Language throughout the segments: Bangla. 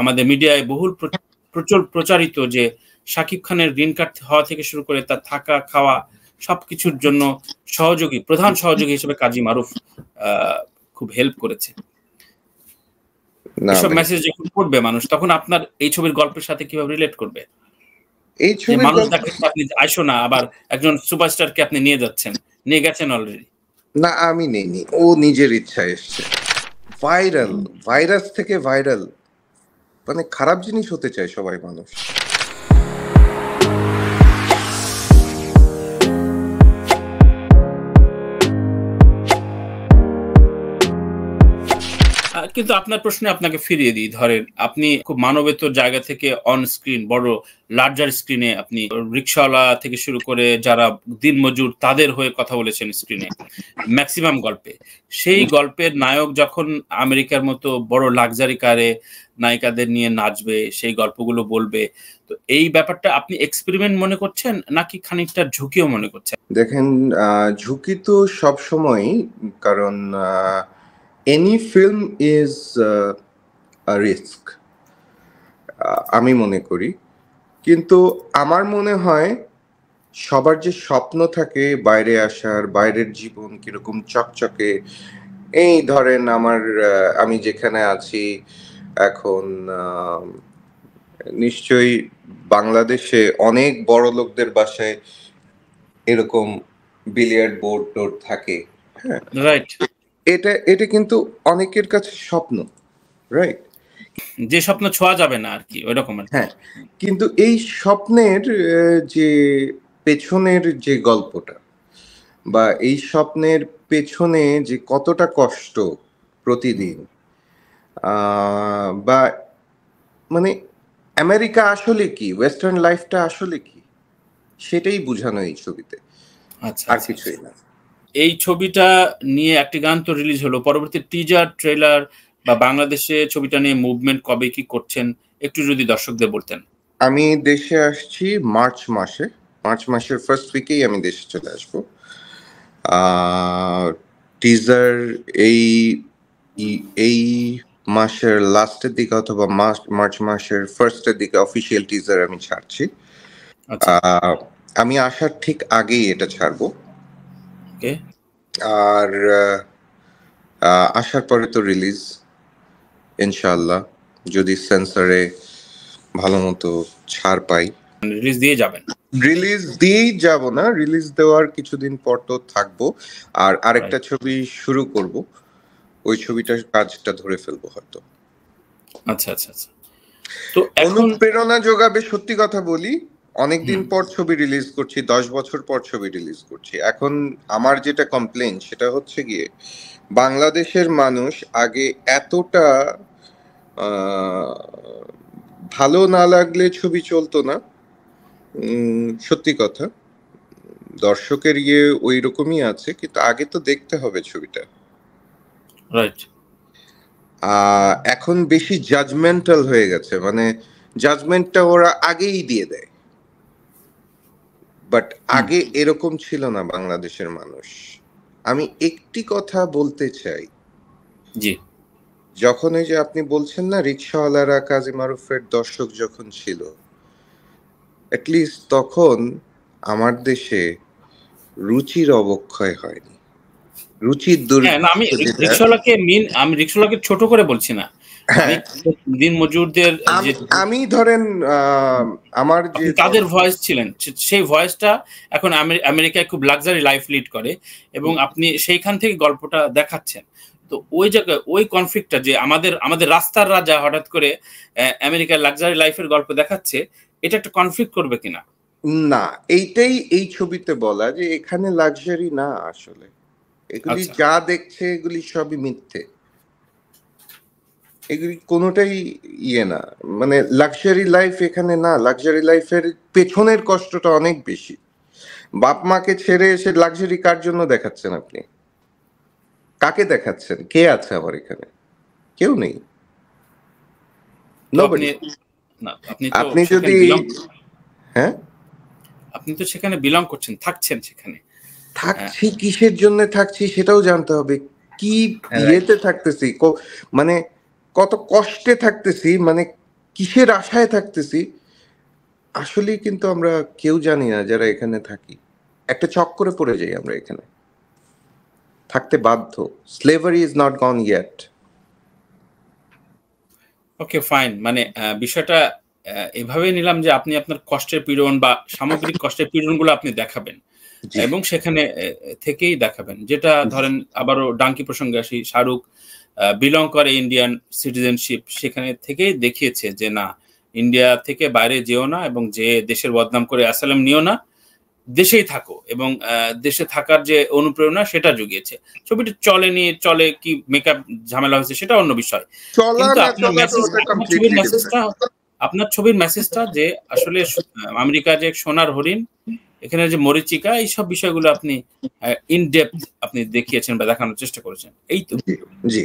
আমাদের মিডিয়ায় বহুল প্রচুর প্রচারিত যে সাকিব খানের গ্রিন কার্ড হওয়া থেকে শুরু করে তার থাকা খাওয়া সবকিছুর জন্য সহযোগী প্রধান সহযোগী হিসেবে কাজী মারুফ খুব হেল্প করেছে এসব মেসেজ যখন করবে মানুষ তখন আপনার এই ছবির গল্পের সাথে কিভাবে রিলেট করবে এই ছবি মানুষ আপনি আইসো না আবার একজন সুপারস্টারকে আপনি নিয়ে যাচ্ছেন নিয়ে গেছেন অলরেডি না আমি নেইনি ও নিজের ইচ্ছা এসছে ভাইরাল ভাইরাস থেকে ভাইরাল মানে খারাপ জিনিস হতে চায় সবাই মানুষ কিন্তু আপনার প্রশ্নে আপনাকে ফিরিয়ে দিই ধরেন আপনি খুব মানবেতর জায়গা থেকে অন স্ক্রিন বড় লার্জার স্ক্রিনে আপনি রিক্সাওয়ালা থেকে শুরু করে যারা দিনমজুর তাদের হয়ে কথা বলেছেন স্ক্রিনে ম্যাক্সিমাম গল্পে সেই গল্পের নায়ক যখন আমেরিকার মতো বড় লাক্সারি কারে নায়িকাদের নিয়ে নাচবে সেই গল্পগুলো বলবে তো এই ব্যাপারটা আপনি এক্সপেরিমেন্ট মনে করছেন নাকি খানিকটা ঝুঁকিও মনে করছেন দেখেন ঝুঁকি তো সবসময়ই কারণ ah any film is risk আমি মনে করি কিন্তু আমার মনে হয় সবার যে স্বপ্ন থাকে বাইরে আসার বাইরের জীবন কিরকম চকচকে এই ধরেন আমার আমি যেখানে আছি এখন নিশ্চয়ই বাংলাদেশে অনেক বড় লোকদের বাসায় এরকম বিলিয়ার্ড বোর্ড টোর্ড থাকে হ্যাঁ রাইট এটা এটা কিন্তু অনেকের কাছে স্বপ্ন রাইট যে স্বপ্ন ছোঁয়া যাবে না আর কি ওই রকম হ্যাঁ কিন্তু এই স্বপ্নের যে পেছনের যে গল্পটা বা এই স্বপ্নের পেছনে যে কতটা কষ্ট প্রতিদিন বা মানে আমেরিকা আসলে কি ওয়েস্টার্ন লাইফটা আসলে কি সেটাই বোঝানো এই ছবিতে আচ্ছা, আর আচ্ছা, কিছুই আচ্ছা। না এই ছবিটা নিয়ে একটি গান তো রিলিজ হলো পরবর্তী টিজার ট্রেলার বা বাংলাদেশে ছবিটা নিয়ে মুভমেন্ট কবে কি করছেন একটু যদি দর্শকদের বলতেন আমি দেশে আসছি মার্চ মাসে মার্চ মাসের ফার্স্ট উইকেই আমি দেশে চলে আসবো টিজার এই এই মাসের লাস্টের দিকে অথবা মার্চ মাসের ফার্স্টের দিকে অফিসিয়াল টিজার আমি ছাড়ছি আচ্ছা। আমি আসার ঠিক আগেই এটা ছাড়বো ওকে আর আসার পরে তো রিলিজ ইনশাআল্লাহ যদি সেন্সরে ভালো মতো ছাড় পাই রিলিজ দিয়ে যাবেন রিলিজ দিয়েই যাব না রিলিজ দেওয়ার কিছুদিন পর তো থাকবো আর আরেকটা ছবি শুরু করব ওই ছবিটার কাজটা ধরে ফেলবো হয়তো আচ্ছা আচ্ছা আচ্ছা তো অনুপ্রেরণা যোগাবে সত্যি কথা বলি অনেকদিন পর ছবি রিলিজ করছি দশ বছর পর ছবি রিলিজ করছি এখন আমার যেটা কমপ্লেন সেটা হচ্ছে গিয়ে বাংলাদেশের মানুষ আগে এতটা ভালো না লাগলে ছবি চলতো না সত্যি কথা দর্শকের ইয়ে ওই রকমই আছে কিন্তু আগে তো দেখতে হবে ছবিটা এখন বেশি জাজমেন্টাল হয়ে গেছে মানে জাজমেন্টটা ওরা আগেই দিয়ে দেয় বাট hmm. আগে এরকম ছিল না বাংলাদেশের মানুষ আমি একটি কথা বলতে চাই জি যখন ওই যে আপনি বলছেন না রিক্সাওয়ালারা কাজী মারুফের দর্শক যখন ছিল তখন আমার দেশে রুচির অবক্ষয় হয়নি রুচির হ্যাঁ, আমি রিক্সাওয়ালাকে মিন আমি রিক্সাওয়ালাকে ছোট করে বলছি না হ্যাঁ। দিন মজুরদের আমি ধরেন আমার যে তাদের ভয়েস ছিলেন সেই ভয়েসটা এখন আমেরিকায় খুব লাক্সারি লাইফ লিড করে এবং আপনি সেইখান থেকে গল্পটা দেখাচ্ছেন তো ওই জায়গায় ওই কনফ্লিক্টটা যে আমাদের আমাদের রাস্তার রাজা হঠাৎ করে আমেরিকার লাক্সারি লাইফের গল্প দেখাচ্ছে এটা একটা কনফ্লিক্ট করবে কিনা না এইটাই এই ছবিতে বলা যে এখানে লাক্সারি না আসলে এগুলি আচ্ছা। যা দেখছে এগুলি সবই মিথ্যে এগুলি কোনোটাই ইয়ে না মানে লাক্সারি লাইফ এখানে না লাক্সারি লাইফের পেছনের কষ্টটা অনেক বেশি বাপ মাকে ছেড়ে এসে লাক্সারি কার জন্য দেখাচ্ছেন আপনি কাকে দেখাচ্ছেন কে আছে আবার এখানে কেউ নেই আপনি যদি হ্যাঁ আপনি তো সেখানে বিলং করছেন থাকছেন সেখানে থাকছি হ্যাঁ। কিসের জন্য থাকছি সেটাও জানতে হবে কি হ্যাঁ, ইয়েতে থাকতেছি মানে কত কষ্টে থাকতেছি মানে কিসের আশায় থাকতেছি আসলেই কিন্তু আমরা কেউ জানি না যারা এখানে থাকি একটা চক্করে পড়ে যাই আমরা এখানে থাকতে বাধ্য slavery is not gone yet okay fine মানে বিষয়টা এভাবে নিলাম যে আপনি আপনার কষ্টের পীড়ন বা সামগ্রিক কষ্টের পীড়নগুলো আপনি দেখাবেন এবং সেখানে থেকেই দেখাবেন যেটা ধরেন আবারও ডাঙ্কি প্রসঙ্গে আসি শাহরুখ বিলং করে ইন্ডিয়ান সিটিজেনশিপ সেখানে থেকেই দেখিয়েছে যে না ইন্ডিয়া থেকে বাইরে যেও না এবং যে দেশের বদনাম করে আসালাম নিও না দেশেই থাকো এবং দেশে থাকার যে অনুপ্রেরণা সেটা জুগিয়েছে ছবিটি চলে নিয়ে চলে কি মেকআপ ঝামেলা হয়েছে সেটা অন্য বিষয় কিন্তু আপনার ছবির মেসেজটা যে আসলে আমেরিকা যে সোনার হরিণ এখানে যে মরিচিকা এই সব বিষয়গুলো আপনি ইন ডেপথ আপনি দেখিয়েছেন বা দেখানোর চেষ্টা করেছেন এই তো জি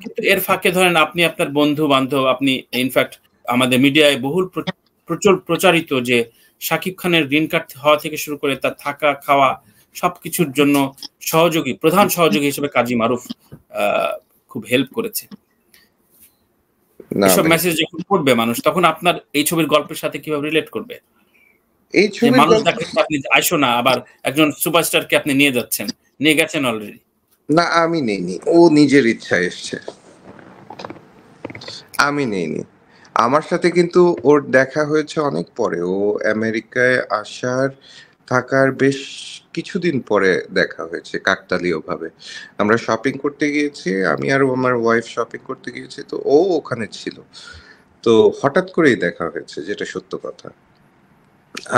কিন্তু এর ফাঁকে ধরেন আপনি আপনার বন্ধু বান্ধব আপনি ইনফ্যাক্ট আমাদের মিডিয়ায় বহুল প্রচুর প্রচারিত যে শাকিব খানের গ্রিন কার্ড হওয়া থেকে শুরু করে তার থাকা খাওয়া সবকিছুর জন্য সহযোগী প্রধান সহযোগী হিসেবে কাজী মারুফ খুব হেল্প করেছে এসব মেসেজ যখন পড়বে মানুষ তখন আপনার এই ছবির গল্পের সাথে কিভাবে রিলেট করবে এই ছবি মানুষটাকে আপনি আসো না আবার একজন সুপারস্টারকে আপনি নিয়ে যাচ্ছেন নিয়ে গেছেন অলরেডি না আমি নেইনি ও নিজের ইচ্ছা এসছে আমি নেইনি আমার সাথে কিন্তু ওর দেখা হয়েছে অনেক পরে ও আমেরিকায় আসার থাকার বেশ কিছুদিন পরে দেখা হয়েছে কাকতালীয় ভাবে আমরা শপিং করতে গিয়েছি আমি আর আমার ওয়াইফ শপিং করতে গিয়েছি তো ও ওখানে ছিল তো হঠাৎ করেই দেখা হয়েছে যেটা সত্য কথা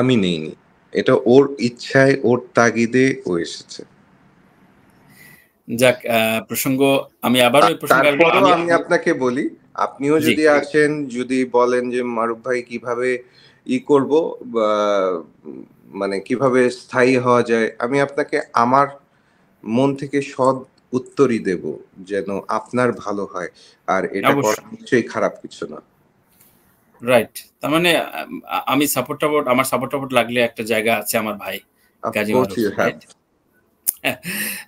আমি নেইনি এটা ওর ইচ্ছায় ওর তাগিদে ও এসেছে যাক প্রসঙ্গ আমি আবার ওই প্রসঙ্গে আমি আপনাকে বলি আপনিও যদি আসেন যদি বলেন যে মারুফ ভাই কিভাবে ই করব মানে কিভাবে স্থায়ী হওয়া যায় আমি আপনাকে আমার মন থেকে সৎ উত্তরই দেব যেন আপনার ভালো হয় আর এটা নিশ্চয়ই খারাপ কিছু না রাইট তার মানে আমি সাপোর্ট টাপোর্ট আমার সাপোর্ট লাগলে একটা জায়গা আছে আমার ভাই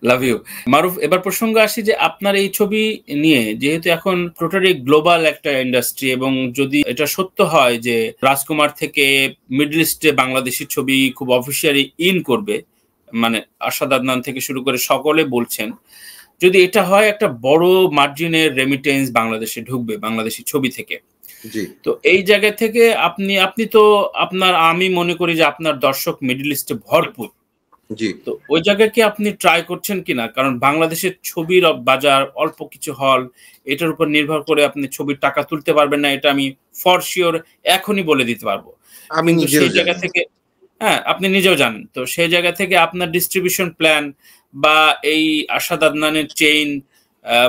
লাভ ইউ মারুফ এবার প্রসঙ্গে আসি যে আপনার এই ছবি নিয়ে যেহেতু এখন টোটালি গ্লোবাল একটা ইন্ডাস্ট্রি এবং যদি এটা সত্য হয় যে রাজকুমার থেকে মিডল ইস্টে বাংলাদেশের ছবি খুব অফিসিয়ালি ইন করবে মানে আশাদ আদনান থেকে শুরু করে সকলে বলছেন যদি এটা হয় একটা বড় মার্জিনের রেমিটেন্স বাংলাদেশে ঢুকবে বাংলাদেশি ছবি থেকে তো এই জায়গা থেকে আপনি আপনি তো আপনার আমি মনে করি যে আপনার দর্শক মিডিল ইস্টে ভরপুর তো ওই জায়গায় কি আপনি ট্রাই করছেন কিনা কারণ বাংলাদেশের ছবির বাজার অল্প কিছু হল এটার উপর নির্ভর করে আপনি ছবির টাকা তুলতে পারবেন না এটা আমি ফর শিওর এখনই বলে দিতে পারবো আমি সেই জায়গা থেকে হ্যাঁ আপনি নিজেও জানেন তো সেই জায়গা থেকে আপনার ডিস্ট্রিবিউশন প্ল্যান বা এই আশাদ আদনানের চেইন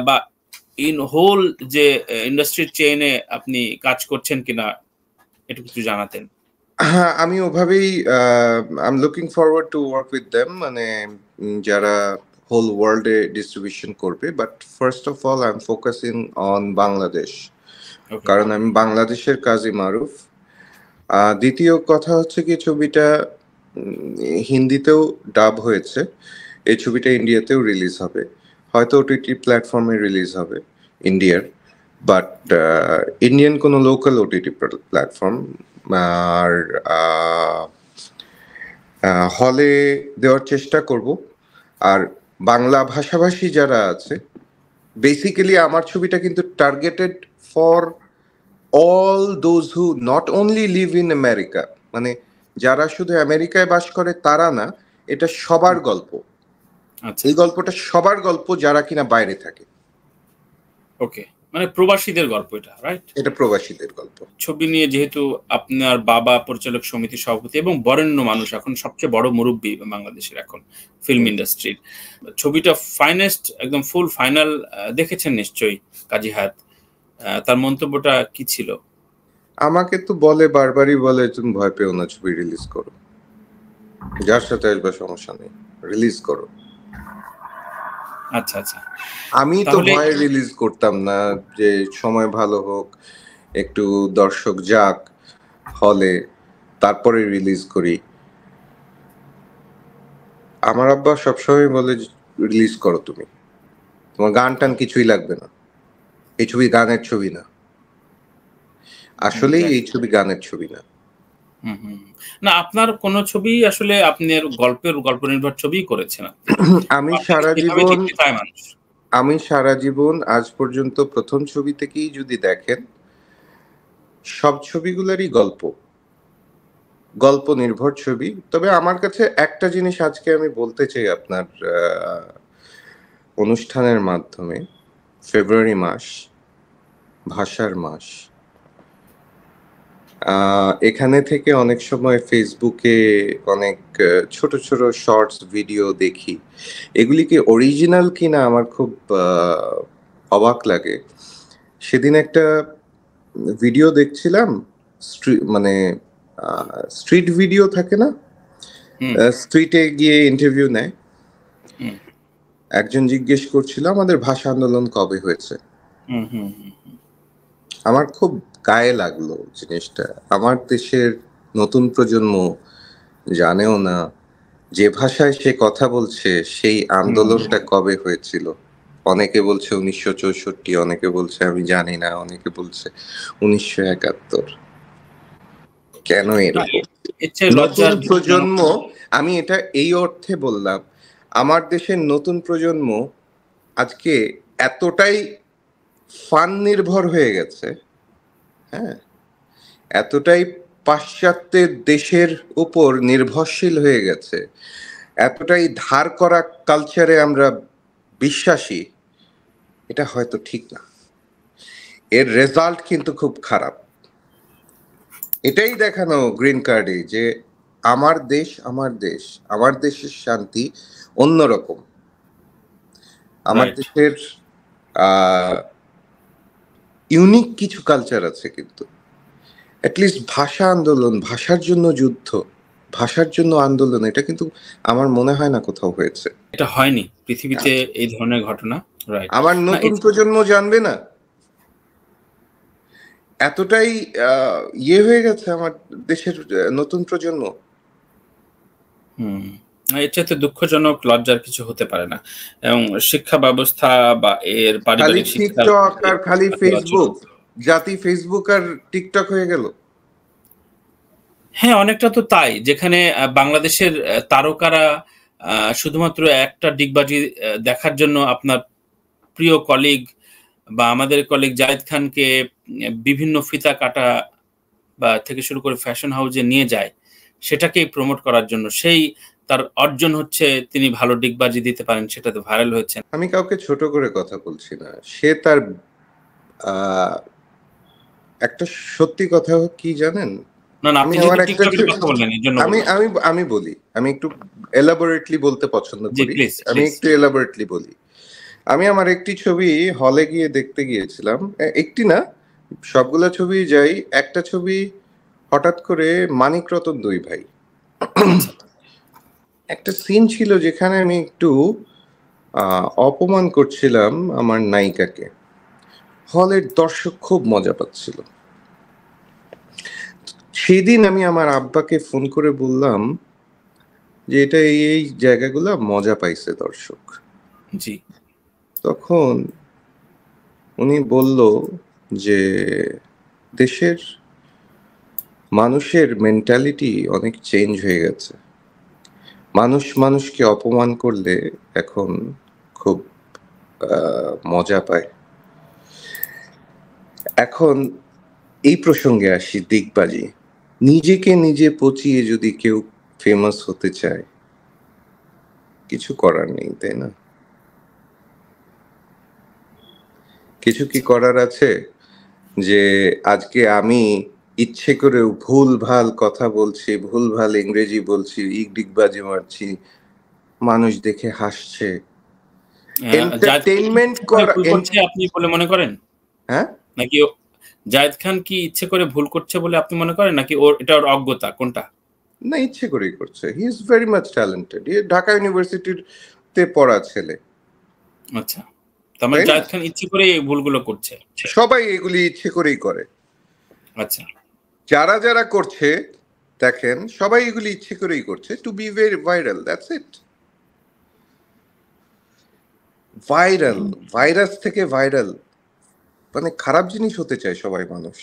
বা ইন হোল যে ইন্ডাস্ট্রির চেইনে আপনি কাজ করছেন কিনা একটু কিছু জানাতেন হ্যাঁ আমি ওভাবেই I am looking forward to work with them মানে যারা হোল ওয়ার্ল্ডে ডিস্ট্রিবিউশন করবে but first of all I am focusing on Bangladesh কারণ আমি বাংলাদেশের কাজী মারুফ দ্বিতীয় কথা হচ্ছে কি ছবিটা হিন্দিতেও ডাব হয়েছে এই ছবিটা ইন্ডিয়াতেও রিলিজ হবে হয়তো ওটিটি প্ল্যাটফর্মে রিলিজ হবে ইন্ডিয়ার বাট ইন্ডিয়ান কোনো লোকাল ওটিটি প্ল্যাটফর্ম আর হলে uh, uh, দেওয়ার চেষ্টা করব আর বাংলা ভাষাভাষী যারা আছে বেসিক্যালি আমার ছবিটা কিন্তু targeted for all those who not only live in America মানে যারা শুধু আমেরিকায় বাস করে তারা না এটা সবার গল্প আচ্ছা। এই গল্পটা সবার গল্প যারা কিনা বাইরে থাকে ওকে মানে প্রবাসীদের গল্প এটা রাইট এটা প্রবাসীদের গল্প ছবি নিয়ে যেহেতু আপনার বাবা পরিচালক সমিতি সভাপতি এবং বরেণ্য মানুষ এখন সবচেয়ে বড় মুরব্বী বাংলাদেশের এখন ফিল্ম ইন্ডাস্ট্রির ছবিটা ফাইনেস্ট একদম ফুল ফাইনাল দেখেছেন নিশ্চয়ই কাজী হাত তার মন্তব্যটা কি ছিল আমাকে তো বলে বারবারই বলে তুমি ভয় পেও না ছবি রিলিজ করো যার সাথে আসবে সমস্যা নেই রিলিজ করো আচ্ছা আচ্ছা আমি তো ভয় রিলিজ করতাম না যে সময় ভালো হোক একটু দর্শক যাক হলে তারপরে রিলিজ করি আমার আব্বা সবসময় বলে রিলিজ করো তুমি তোমার গান টান কিছুই লাগবে না এই ছবি গানের ছবি না আসলে এই ছবি গানের ছবি না না আপনার কোন ছবি আসলে আপনি আর গল্পের গল্প নির্ভর ছবি করেছেন আমি সারা জীবন আমি সারা জীবন আজ পর্যন্ত প্রথম ছবি থেকেই যদি দেখেন সব ছবিগুলোরই গল্প গল্প নির্ভর ছবি তবে আমার কাছে একটা জিনিস আজকে আমি বলতে চাই আপনার অনুষ্ঠানের মাধ্যমে ফেব্রুয়ারি মাস ভাষার মাস এখানে থেকে অনেক সময় ফেসবুকে অনেক ছোট ছোট শর্টস ভিডিও দেখি এগুলি কি অরিজিনাল কিনা আমার খুব অবাক লাগে সেদিন একটা ভিডিও দেখছিলাম মানে স্ট্রিট ভিডিও থাকে না স্ট্রিটে গিয়ে ইন্টারভিউ নেয় একজন জিজ্ঞেস করছিল আমাদের ভাষা আন্দোলন কবে হয়েছে আমার খুব গায়ে লাগলো জিনিসটা আমার দেশের নতুন প্রজন্ম জানেও না যে ভাষায় সে কথা বলছে সেই আন্দোলনটা কবে হয়েছিল অনেকে বলছে উনিশশো চৌষট্টি অনেকে বলছে আমি জানি না অনেকে বলছে উনিশশো একাত্তর কেন এরকম নতুন প্রজন্ম আমি এটা এই অর্থে বললাম আমার দেশের নতুন প্রজন্ম আজকে এতটাই ফান নির্ভর হয়ে গেছে হ্যাঁ এতটাই পাশ্চাত্যের দেশের উপর নির্ভরশীল হয়ে গেছে এতটাই ধার করা কালচারে আমরা বিশ্বাসী এটা হয়তো ঠিক না এর রেজাল্ট কিন্তু খুব খারাপ এটাই দেখানো গ্রিন কার্ডে যে আমার দেশ আমার দেশ আমার দেশের শান্তি অন্যরকম আমার দেশের আহ ইউনিক কিছু কালচার আছে কিন্তু অ্যাটলিস্ট ভাষা আন্দোলন ভাষার জন্য যুদ্ধ ভাষার জন্য আন্দোলন এটা কিন্তু আমার মনে হয় না কোথাও হয়েছে এটা হয়নি পৃথিবীতে এই ধরনের ঘটনা আমার নতুন প্রজন্ম জানবে না এতটাই ইয়ে হয়ে গেছে আমার দেশের নতুন প্রজন্ম হুম এর চাইতে দুঃখজনক লজ্জার কিছু হতে পারে না এবং শিক্ষা ব্যবস্থা বা এর পারিবারিক টিকটক আর খালি ফেসবুক জাতি ফেসবুক আর টিকটক হয়ে গেল হ্যাঁ অনেকটা তো তাই যেখানে বাংলাদেশের তারকারা শুধুমাত্র একটা ডিগবাজি দেখার জন্য আপনার প্রিয় কলিগ বা আমাদের কলিগ জাহিদ খানকে বিভিন্ন ফিতা কাটা বা থেকে শুরু করে ফ্যাশন হাউজে নিয়ে যায় সেটাকেই প্রমোট করার জন্য সেই তার অর্জন হচ্ছে তিনি ভালো ডিগবাজি দিতে পারেন সেটাতে ভাইরাল হয়েছে আমি কাউকে ছোট করে কথা বলছি না সে তার একটা সত্যি কথা কি জানেন আমি আমি আমি বলি আমি একটু এলাবোরেটলি বলতে পছন্দ করি আমি একটু এলাবোরেটলি বলি আমি আমার একটি ছবি হলে গিয়ে দেখতে গিয়েছিলাম একটি না সবগুলা ছবি যাই একটা ছবি হঠাৎ করে মানিক রতন দুই ভাই একটা সিন ছিল যেখানে আমি একটু অপমান করছিলাম আমার নায়িকাকে হলের দর্শক খুব মজা পাচ্ছিল সেদিন আমি আমার আব্বাকে ফোন করে বললাম যে এটা এই জায়গাগুলো মজা পাইছে দর্শক জি তখন উনি বলল যে দেশের মানুষের মেন্টালিটি অনেক চেঞ্জ হয়ে গেছে মানুষ মানুষকে অপমান করলে এখন খুব মজা পায় এখন এই প্রসঙ্গে আসি দিগবাজি নিজেকে নিজে পচিয়ে যদি কেউ ফেমাস হতে চায় কিছু করার নেই তাই না কিছু কি করার আছে যে আজকে আমি ইচ্ছে করেও ভুল ভাল কথা বলছি ভুল ভাল ইংরেজি বলছি ডিক বাজে মারছি মানুষ দেখে হাসছে এন্টারটেইনমেন্ট হ্যাঁ, আপনি বলে মনে করেন হ্যাঁ নাকি জায়েদ খান কি ইচ্ছে করে ভুল করছে বলে আপনি মনে করেন নাকি ওর এটা ওর অজ্ঞতা কোনটা না ইচ্ছে করেই করছে he is very much talented Dhaka ইউনিভার্সিটির তে পড়া ছেলে আচ্ছা তার মানে জায়েদ খান ইচ্ছে করে এই ভুলগুলো করছে সবাই এগুলি ইচ্ছে করেই করে আচ্ছা যারা যারা করছে দেখেন সবাই এগুলি ইচ্ছে করেই করছে to be very viral that's it viral virus থেকে ভাইরাল মানে খারাপ জিনিস হতে চায় সবাই মানুষ